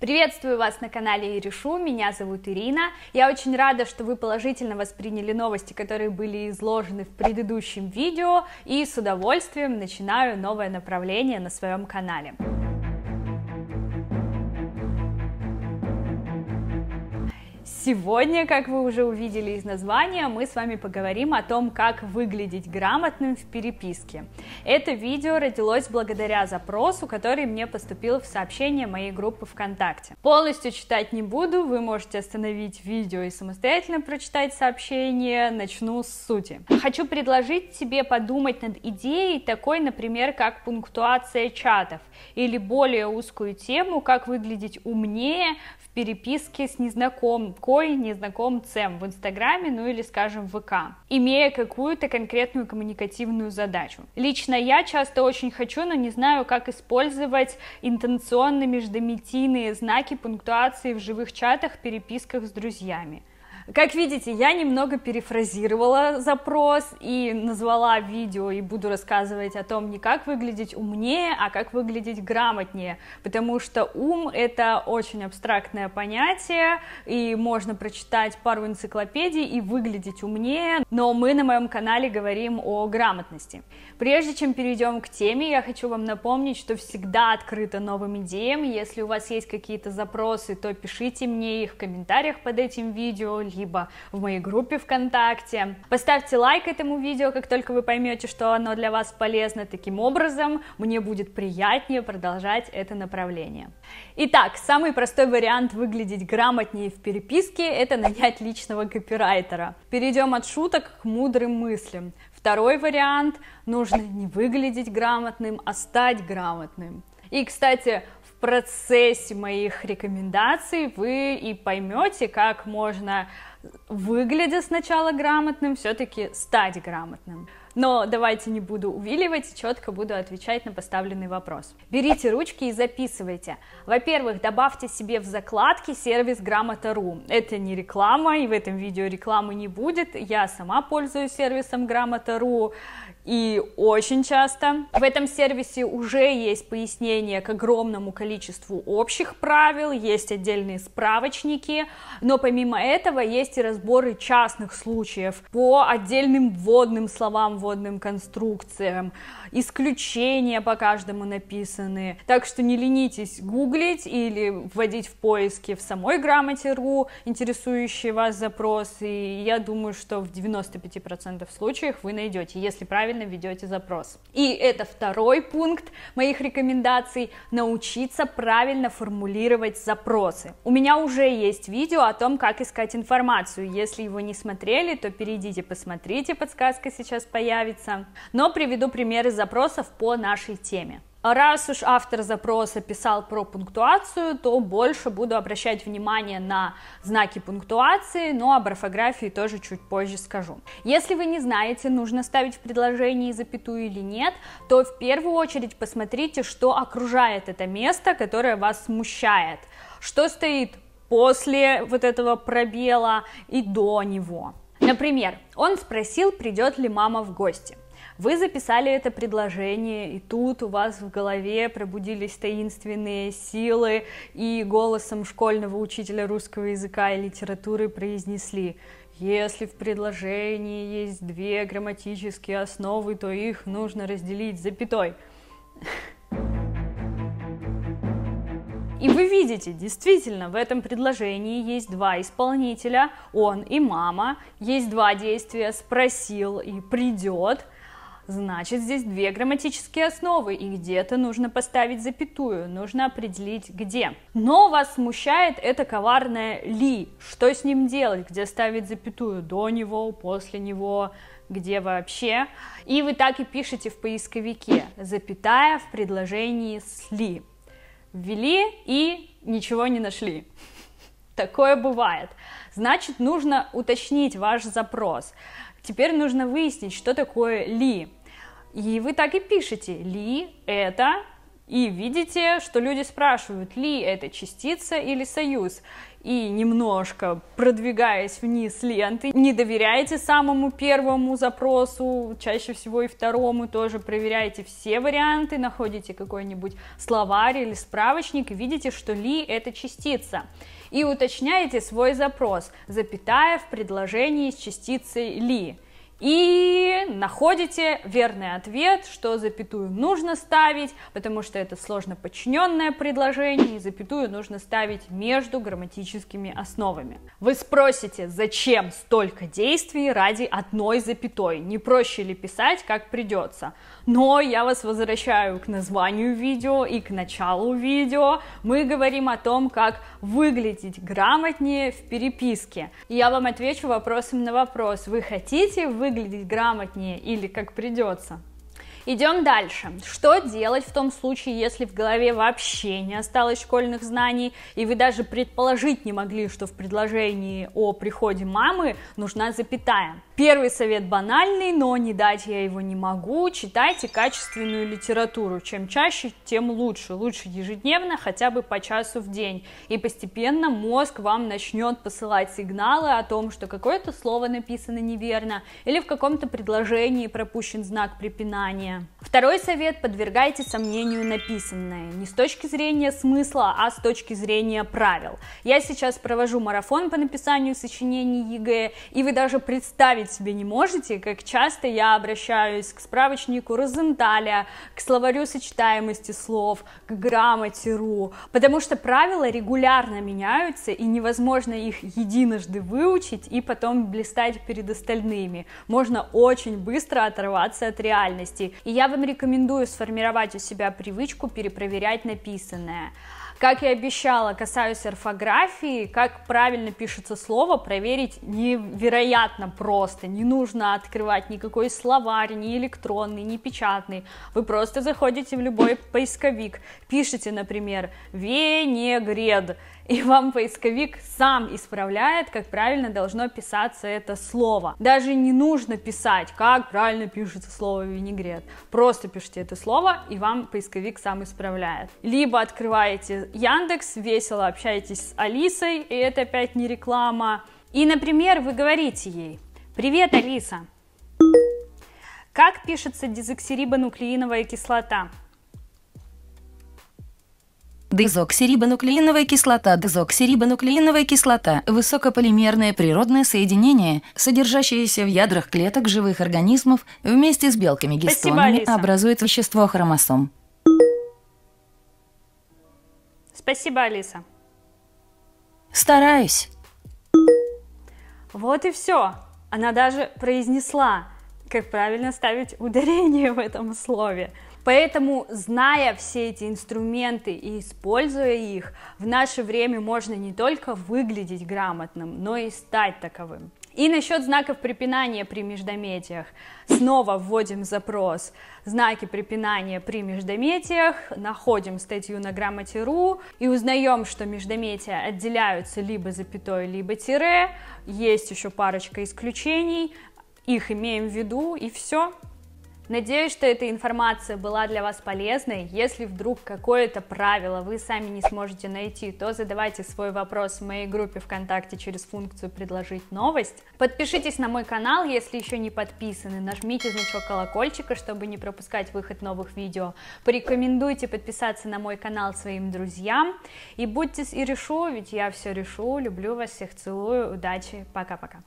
Приветствую вас на канале Иришу, меня зовут Ирина. Я очень рада, что вы положительно восприняли новости, которые были изложены в предыдущем видео, и с удовольствием начинаю новое направление на своем канале. Сегодня, как вы уже увидели из названия, мы с вами поговорим о том, как выглядеть грамотным в переписке. Это видео родилось благодаря запросу, который мне поступил в сообщение моей группы ВКонтакте. Полностью читать не буду, вы можете остановить видео и самостоятельно прочитать сообщение, начну с сути. Хочу предложить тебе подумать над идеей такой, например, как пунктуация чатов, или более узкую тему, как выглядеть умнее в переписке с незнакомцем рукой незнакомцем в Инстаграме, ну или, скажем, в ВК, имея какую-то конкретную коммуникативную задачу. Лично я часто очень хочу, но не знаю, как использовать интенционные, междометийные знаки пунктуации в живых чатах, переписках с друзьями. Как видите, я немного перефразировала запрос и назвала видео, и буду рассказывать о том, не как выглядеть умнее, а как выглядеть грамотнее, потому что ум — это очень абстрактное понятие, и можно прочитать пару энциклопедий и выглядеть умнее, но мы на моем канале говорим о грамотности. Прежде чем перейдем к теме, я хочу вам напомнить, что всегда открыто новым идеям, если у вас есть какие-то запросы, то пишите мне их в комментариях под этим видео, либо в моей группе ВКонтакте. Поставьте лайк этому видео, как только вы поймете, что оно для вас полезно. Таким образом, мне будет приятнее продолжать это направление. Итак, самый простой вариант выглядеть грамотнее в переписке – это нанять личного копирайтера. Перейдем от шуток к мудрым мыслям. Второй вариант – нужно не выглядеть грамотным, а стать грамотным. И, кстати, в процессе моих рекомендаций вы и поймете, как можно выглядя сначала грамотным, все-таки стать грамотным. Но давайте не буду увиливать, четко буду отвечать на поставленный вопрос. Берите ручки и записывайте. Во-первых, добавьте себе в закладки сервис Грамота.ру. Это не реклама, и в этом видео рекламы не будет. Я сама пользуюсь сервисом Грамота.ру и очень часто. В этом сервисе уже есть пояснение к огромному количеству общих правил, есть отдельные справочники, но помимо этого есть и разборы частных случаев по отдельным вводным словам водным конструкциям, исключения по каждому написаны. Так что не ленитесь гуглить или вводить в поиски в самой грамоте.ру интересующие вас запросы. И я думаю, что в 95% случаев вы найдете, если правильно ведете запрос. И это второй пункт моих рекомендаций – научиться правильно формулировать запросы. У меня уже есть видео о том, как искать информацию. Если его не смотрели, то перейдите, посмотрите, подсказка сейчас появится появится. Но приведу примеры запросов по нашей теме. Раз уж автор запроса писал про пунктуацию, то больше буду обращать внимание на знаки пунктуации, но об орфографии тоже чуть позже скажу. Если вы не знаете, нужно ставить в предложении запятую или нет, то в первую очередь посмотрите, что окружает это место, которое вас смущает, что стоит после вот этого пробела и до него. Например, он спросил, придет ли мама в гости. Вы записали это предложение, и тут у вас в голове пробудились таинственные силы, и голосом школьного учителя русского языка и литературы произнесли если в предложении есть две грамматические основы, то их нужно разделить запятой. И вы видите, действительно, в этом предложении есть два исполнителя, он и мама, есть два действия «спросил» и «придет», Значит, здесь две грамматические основы, и где-то нужно поставить запятую, нужно определить где. Но вас смущает это коварное «ли». Что с ним делать? Где ставить запятую? До него, после него, где вообще? И вы так и пишете в поисковике, запятая в предложении с «ли» ввели и ничего не нашли. Такое бывает. Значит, нужно уточнить ваш запрос. Теперь нужно выяснить, что такое ли. И вы так и пишете. Ли это и видите, что люди спрашивают, ли это частица или союз. И немножко продвигаясь вниз ленты, не доверяйте самому первому запросу, чаще всего и второму тоже проверяйте все варианты, находите какой-нибудь словарь или справочник и видите, что ли это частица. И уточняете свой запрос, запятая в предложении с частицей ли. И находите верный ответ, что запятую нужно ставить, потому что это сложно подчиненное предложение, и запятую нужно ставить между грамматическими основами. Вы спросите, зачем столько действий ради одной запятой? Не проще ли писать, как придется? Но я вас возвращаю к названию видео и к началу видео. Мы говорим о том, как выглядеть грамотнее в переписке. я вам отвечу вопросом на вопрос. Вы хотите вы выглядеть грамотнее или как придется. Идем дальше. Что делать в том случае, если в голове вообще не осталось школьных знаний, и вы даже предположить не могли, что в предложении о приходе мамы нужна запятая? Первый совет банальный, но не дать я его не могу. Читайте качественную литературу. Чем чаще, тем лучше. Лучше ежедневно, хотя бы по часу в день. И постепенно мозг вам начнет посылать сигналы о том, что какое-то слово написано неверно, или в каком-то предложении пропущен знак препинания. Второй совет – подвергайте сомнению написанное. Не с точки зрения смысла, а с точки зрения правил. Я сейчас провожу марафон по написанию сочинений ЕГЭ, и вы даже представить себе не можете, как часто я обращаюсь к справочнику Розенталя, к словарю сочетаемости слов, к грамоте.ру, потому что правила регулярно меняются, и невозможно их единожды выучить и потом блистать перед остальными. Можно очень быстро оторваться от реальности. И я вам рекомендую сформировать у себя привычку перепроверять написанное. Как и обещала, касаюсь орфографии, как правильно пишется слово, проверить невероятно просто. Не нужно открывать никакой словарь, ни электронный, ни печатный. Вы просто заходите в любой поисковик, пишите, например, «Венегред», и вам поисковик сам исправляет, как правильно должно писаться это слово. Даже не нужно писать, как правильно пишется слово винегрет. Просто пишите это слово, и вам поисковик сам исправляет. Либо открываете Яндекс, весело общаетесь с Алисой, и это опять не реклама. И, например, вы говорите ей, «Привет, Алиса, как пишется дезоксирибонуклеиновая кислота?» Дезоксирибонуклеиновая кислота. Дезоксирибонуклеиновая кислота – высокополимерное природное соединение, содержащееся в ядрах клеток живых организмов вместе с белками гистонами, Спасибо, образует вещество хромосом. Спасибо, Алиса. Стараюсь. Вот и все. Она даже произнесла, как правильно ставить ударение в этом слове. Поэтому, зная все эти инструменты и используя их, в наше время можно не только выглядеть грамотным, но и стать таковым. И насчет знаков препинания при междометиях. Снова вводим запрос «Знаки препинания при междометиях», находим статью на грамоте.ру и узнаем, что междометия отделяются либо запятой, либо тире. Есть еще парочка исключений, их имеем в виду и все. Надеюсь, что эта информация была для вас полезной. Если вдруг какое-то правило вы сами не сможете найти, то задавайте свой вопрос в моей группе ВКонтакте через функцию «Предложить новость». Подпишитесь на мой канал, если еще не подписаны. Нажмите значок колокольчика, чтобы не пропускать выход новых видео. Порекомендуйте подписаться на мой канал своим друзьям. И будьте и решу, ведь я все решу. Люблю вас всех, целую, удачи, пока-пока.